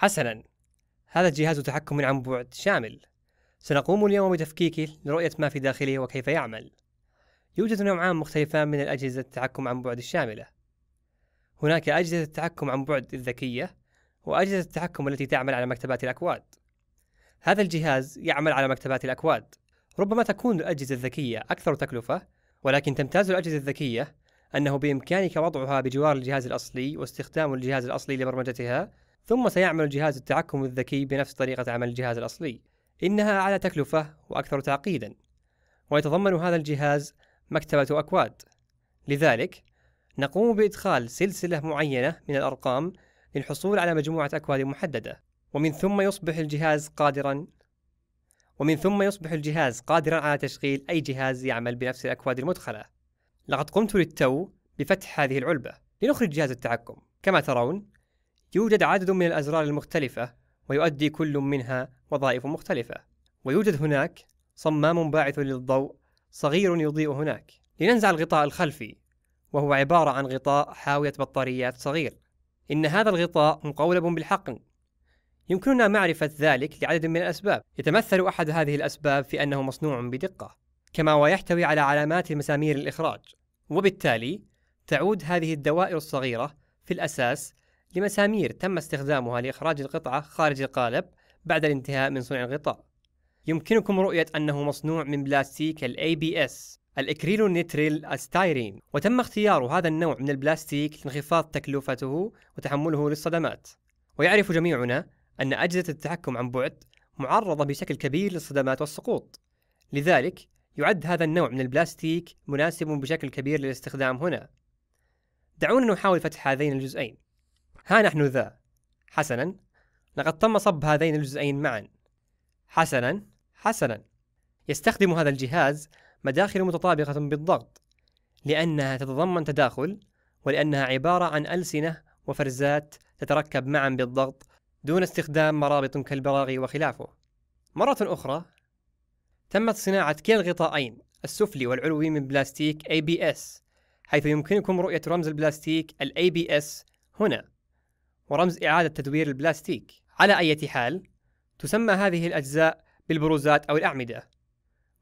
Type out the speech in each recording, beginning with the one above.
حسنا هذا جهاز تحكم عن بعد شامل سنقوم اليوم بتفكيكه لرؤية ما في داخله وكيف يعمل يوجد نوعان مختلفان من الأجهزة التحكم عن بعد الشاملة هناك أجهزة التحكم عن بعد الذكية وأجهزة التحكم التي تعمل على مكتبات الأكواد هذا الجهاز يعمل على مكتبات الأكواد ربما تكون الأجهزة الذكية أكثر تكلفة ولكن تمتاز الأجهزة الذكية أنه بإمكانك وضعها بجوار الجهاز الأصلي واستخدام الجهاز الأصلي لبرمجتها ثم سيعمل جهاز التحكم الذكي بنفس طريقة عمل الجهاز الأصلي إنها أعلى تكلفة وأكثر تعقيدا ويتضمن هذا الجهاز مكتبة أكواد لذلك نقوم بإدخال سلسلة معينة من الأرقام للحصول على مجموعة أكواد محددة ومن ثم يصبح الجهاز قادرا ومن ثم يصبح الجهاز قادرا على تشغيل أي جهاز يعمل بنفس الأكواد المدخلة لقد قمت للتو بفتح هذه العلبة لنخرج جهاز التحكم كما ترون يوجد عدد من الأزرار المختلفة ويؤدي كل منها وظائف مختلفة ويوجد هناك صمام باعث للضوء صغير يضيء هناك لننزع الغطاء الخلفي وهو عبارة عن غطاء حاوية بطاريات صغير إن هذا الغطاء مقولب بالحقن يمكننا معرفة ذلك لعدد من الأسباب يتمثل أحد هذه الأسباب في أنه مصنوع بدقة كما ويحتوي على علامات مسامير الإخراج وبالتالي تعود هذه الدوائر الصغيرة في الأساس لمسامير تم استخدامها لإخراج القطعة خارج القالب بعد الانتهاء من صنع الغطاء. يمكنكم رؤية أنه مصنوع من بلاستيك الـ ABS الإكريلونيتريل أستايرين وتم اختيار هذا النوع من البلاستيك لانخفاض تكلفته وتحمله للصدمات ويعرف جميعنا أن أجهزة التحكم عن بعد معرضة بشكل كبير للصدمات والسقوط لذلك يعد هذا النوع من البلاستيك مناسب بشكل كبير للاستخدام هنا دعونا نحاول فتح هذين الجزئين ها نحن ذا حسنا لقد تم صب هذين الجزئين معا حسنا حسنا يستخدم هذا الجهاز مداخل متطابقة بالضغط لأنها تتضمن تداخل ولأنها عبارة عن ألسنة وفرزات تتركب معا بالضغط دون استخدام مرابط كالبراغي وخلافه مرة أخرى تمت صناعة كلا الغطاءين السفلي والعلوي من بلاستيك ABS حيث يمكنكم رؤية رمز البلاستيك ال ABS هنا ورمز إعادة تدوير البلاستيك على أي حال تسمى هذه الأجزاء بالبروزات أو الأعمدة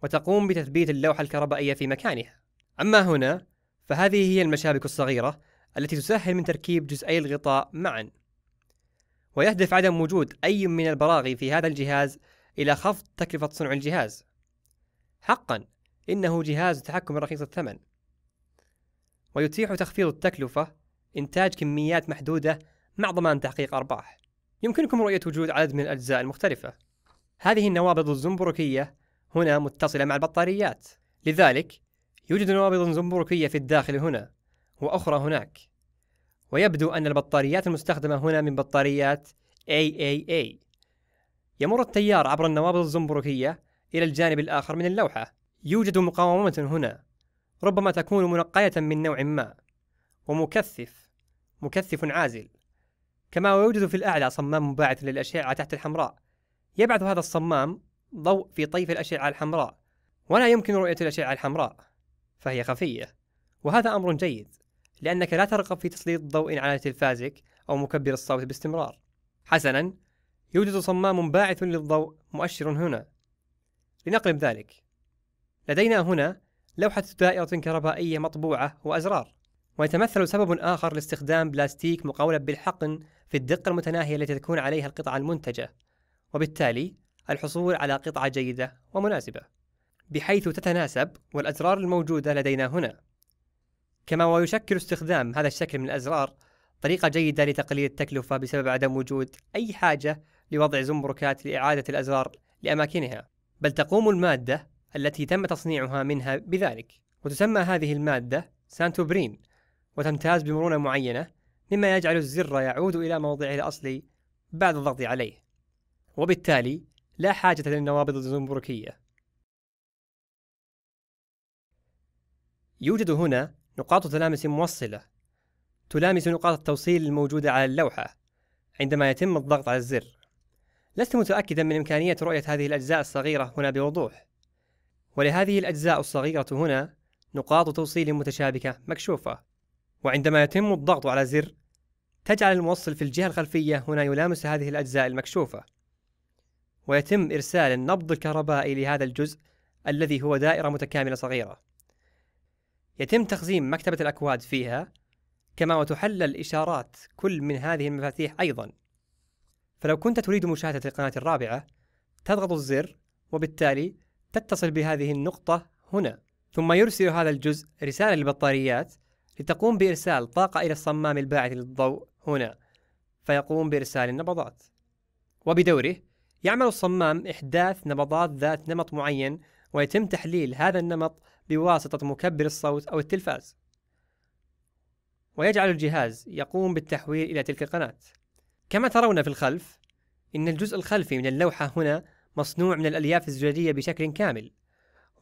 وتقوم بتثبيت اللوحة الكهربائية في مكانها أما هنا فهذه هي المشابك الصغيرة التي تسهل من تركيب جزئي الغطاء معا ويهدف عدم وجود أي من البراغي في هذا الجهاز إلى خفض تكلفة صنع الجهاز حقا إنه جهاز تحكم رخيص الثمن ويتيح تخفيض التكلفة إنتاج كميات محدودة مع ضمان تحقيق أرباح يمكنكم رؤية وجود عدد من الأجزاء المختلفة هذه النوابض الزنبركية هنا متصلة مع البطاريات لذلك يوجد نوابض زنبركية في الداخل هنا وأخرى هناك ويبدو أن البطاريات المستخدمة هنا من بطاريات AAA يمر التيار عبر النوابض الزنبركية إلى الجانب الآخر من اللوحة يوجد مقاومة هنا ربما تكون منقية من نوع ما ومكثف مكثف عازل كما يوجد في الأعلى صمام مباعث للأشعة تحت الحمراء يبعث هذا الصمام ضوء في طيف الأشعة الحمراء ولا يمكن رؤية الأشعة الحمراء فهي خفية وهذا أمر جيد لأنك لا ترغب في تسليط ضوء على تلفازك أو مكبر الصوت باستمرار حسنا يوجد صمام باعث للضوء مؤشر هنا لنقلب ذلك لدينا هنا لوحة دائرة كهربائية مطبوعة وأزرار ويتمثل سبب آخر لاستخدام بلاستيك مقاولا بالحقن في الدقة المتناهية التي تكون عليها القطعة المنتجة وبالتالي الحصول على قطعة جيدة ومناسبة بحيث تتناسب والأزرار الموجودة لدينا هنا كما ويشكل استخدام هذا الشكل من الأزرار طريقة جيدة لتقليل التكلفة بسبب عدم وجود أي حاجة لوضع زمركات لإعادة الأزرار لأماكنها بل تقوم المادة التي تم تصنيعها منها بذلك وتسمى هذه المادة سانتوبرين وتمتاز بمرونة معينة مما يجعل الزر يعود إلى موضعه الأصلي بعد الضغط عليه وبالتالي لا حاجة للنوابض الزنبركية يوجد هنا نقاط تلامس موصلة تلامس نقاط التوصيل الموجودة على اللوحة عندما يتم الضغط على الزر لست متأكدا من إمكانية رؤية هذه الأجزاء الصغيرة هنا بوضوح ولهذه الأجزاء الصغيرة هنا نقاط توصيل متشابكة مكشوفة وعندما يتم الضغط على زر تجعل الموصل في الجهة الخلفية هنا يلامس هذه الأجزاء المكشوفة ويتم إرسال النبض الكهربائي لهذا الجزء الذي هو دائرة متكاملة صغيرة يتم تخزين مكتبة الأكواد فيها كما وتحلل إشارات كل من هذه المفاتيح أيضا فلو كنت تريد مشاهدة القناة الرابعة تضغط الزر وبالتالي تتصل بهذه النقطة هنا ثم يرسل هذا الجزء رسالة للبطاريات لتقوم بإرسال طاقة إلى الصمام الباعث للضوء هنا فيقوم بإرسال النبضات وبدوره يعمل الصمام إحداث نبضات ذات نمط معين ويتم تحليل هذا النمط بواسطة مكبر الصوت أو التلفاز ويجعل الجهاز يقوم بالتحويل إلى تلك القناة كما ترون في الخلف إن الجزء الخلفي من اللوحة هنا مصنوع من الألياف الزجاجية بشكل كامل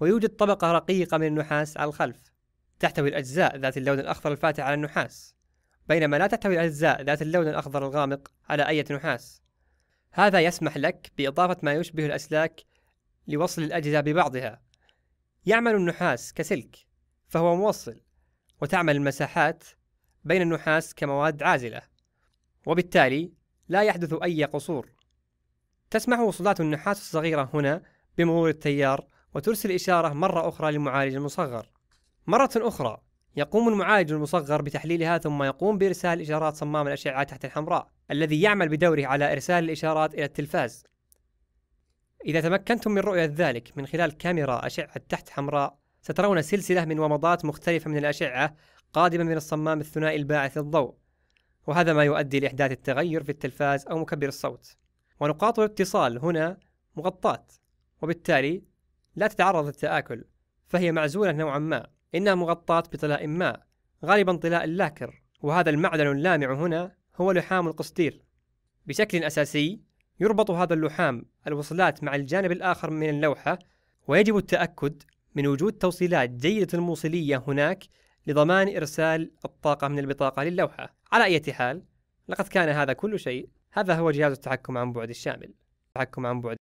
ويوجد طبقة رقيقة من النحاس على الخلف تحتوي الأجزاء ذات اللون الأخضر الفاتح على النحاس بينما لا تحتوي الأجزاء ذات اللون الأخضر الغامق على أي نحاس هذا يسمح لك بإضافة ما يشبه الأسلاك لوصل الأجهزة ببعضها يعمل النحاس كسلك فهو موصل وتعمل المساحات بين النحاس كمواد عازلة وبالتالي لا يحدث أي قصور تسمح وصلات النحاس الصغيرة هنا بمرور التيار وترسل إشارة مرة أخرى للمعالج المصغر مرة أخرى يقوم المعالج المصغر بتحليلها ثم يقوم بإرسال إشارات صمام الأشعة تحت الحمراء الذي يعمل بدوره على إرسال الإشارات إلى التلفاز إذا تمكنتم من رؤية ذلك من خلال كاميرا أشعة تحت حمراء سترون سلسلة من ومضات مختلفة من الأشعة قادمة من الصمام الثنائي الباعث للضوء وهذا ما يؤدي لإحداث التغير في التلفاز أو مكبر الصوت ونقاط الاتصال هنا مغطاة وبالتالي لا تتعرض للتآكل فهي معزولة نوعا ما إنها مغطاة بطلاء ما غالبا طلاء اللاكر وهذا المعدن اللامع هنا هو لحام القصدير بشكل أساسي يربط هذا اللحام الوصلات مع الجانب الآخر من اللوحة ويجب التأكد من وجود توصيلات جيدة الموصلية هناك لضمان إرسال الطاقة من البطاقة للوحة على أي حال لقد كان هذا كل شيء هذا هو جهاز التحكم عن بعد الشامل التحكم عن بعد